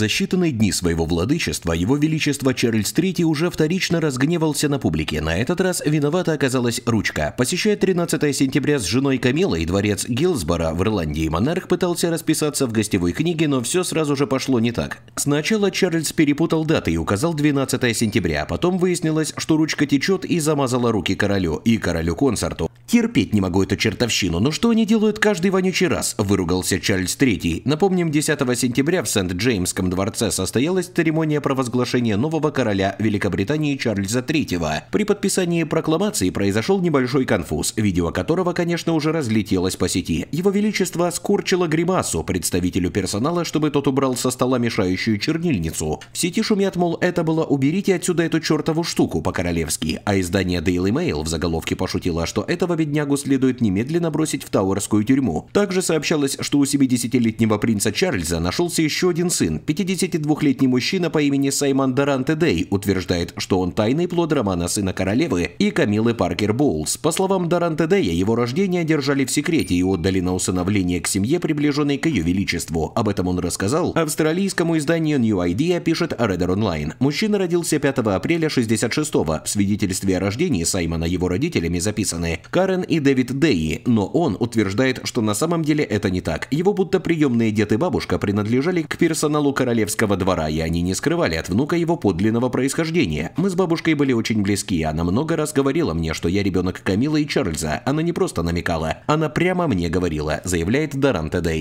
За считанные дни своего владычества его величество Чарльз III уже вторично разгневался на публике. На этот раз виновата оказалась ручка. Посещая 13 сентября с женой Камилой дворец Гилсбора в Ирландии, монарх пытался расписаться в гостевой книге, но все сразу же пошло не так. Сначала Чарльз перепутал даты и указал 12 сентября, а потом выяснилось, что ручка течет и замазала руки королю и королю-консорту. Терпеть не могу эту чертовщину, но что они делают каждый вонючий раз, выругался Чарльз III. Напомним, 10 сентября в Сент-Джеймском дворце состоялась церемония провозглашения нового короля Великобритании Чарльза III. При подписании прокламации произошел небольшой конфуз, видео которого, конечно, уже разлетелось по сети. Его Величество скорчило гримасу представителю персонала, чтобы тот убрал со стола мешающую чернильницу. В сети шумят, мол, это было «уберите отсюда эту чертову штуку» по-королевски, а издание Daily Mail в заголовке пошутило, что этого беднягу следует немедленно бросить в Тауэрскую тюрьму. Также сообщалось, что у 70-летнего принца Чарльза нашелся еще один сын. 52-летний мужчина по имени Саймон Доранте Дэй утверждает, что он тайный плод романа сына королевы и Камилы Паркер Боулс. По словам Доранте Дэя, его рождение держали в секрете и отдали на усыновление к семье, приближенной к ее величеству. Об этом он рассказал австралийскому изданию New Idea, пишет Redder Online. Мужчина родился 5 апреля 66-го. В свидетельстве о рождении Саймона его родителями записаны Кара Карен и Дэвид Дейи, но он утверждает, что на самом деле это не так. Его будто приемные дед и бабушка принадлежали к персоналу королевского двора, и они не скрывали от внука его подлинного происхождения. Мы с бабушкой были очень близки, и она много раз говорила мне, что я ребенок Камилы и Чарльза. Она не просто намекала, она прямо мне говорила, заявляет Даран Тедей.